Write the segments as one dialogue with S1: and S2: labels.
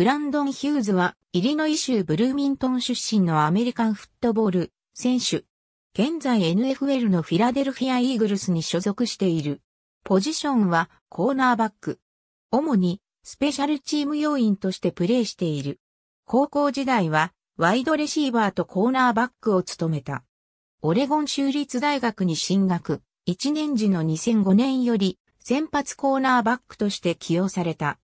S1: ブランドン・ヒューズは、イリノイ州ブルーミントン出身のアメリカンフットボール選手。現在 NFL のフィラデルフィア・イーグルスに所属している。ポジションはコーナーバック。主にスペシャルチーム要員としてプレーしている。高校時代はワイドレシーバーとコーナーバックを務めた。オレゴン州立大学に進学。1年時の2005年より先発コーナーバックとして起用された。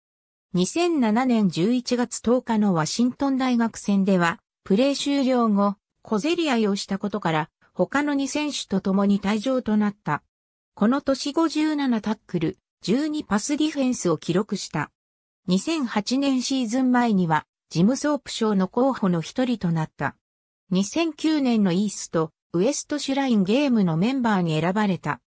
S1: 2007年11月10日のワシントン大学戦では、プレー終了後、小競り合いをしたことから、他の2選手と共に退場となった。この年57タックル、12パスディフェンスを記録した。2008年シーズン前には、ジムソープ賞の候補の一人となった。2009年のイースト、ウエストシュラインゲームのメンバーに選ばれた。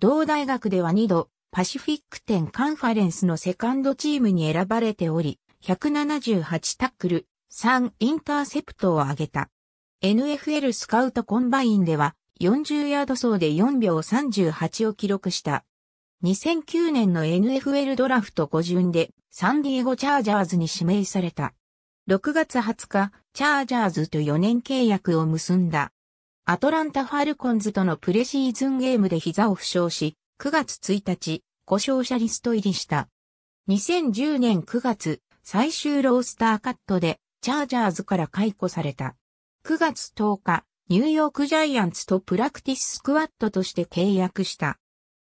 S1: 同大学では2度、パシフィック10カンファレンスのセカンドチームに選ばれており、178タックル、3インターセプトを挙げた。NFL スカウトコンバインでは40ヤード走で4秒38を記録した。2009年の NFL ドラフト5巡でサンディエゴチャージャーズに指名された。6月20日、チャージャーズと4年契約を結んだ。アトランタ・ファルコンズとのプレシーズンゲームで膝を負傷し、9月1日、故障者リスト入りした。2010年9月、最終ロースターカットで、チャージャーズから解雇された。9月10日、ニューヨークジャイアンツとプラクティススクワットとして契約した。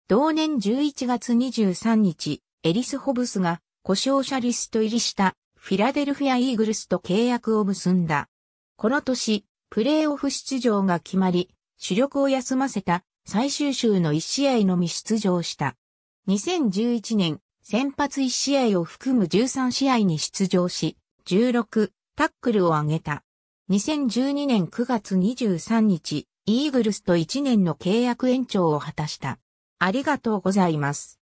S1: 同年11月23日、エリス・ホブスが故障者リスト入りしたフィラデルフィア・イーグルスと契約を結んだ。この年、プレーオフ出場が決まり、主力を休ませた最終週の1試合のみ出場した。2011年、先発1試合を含む13試合に出場し、16、タックルを上げた。2012年9月23日、イーグルスと1年の契約延長を果たした。ありがとうございます。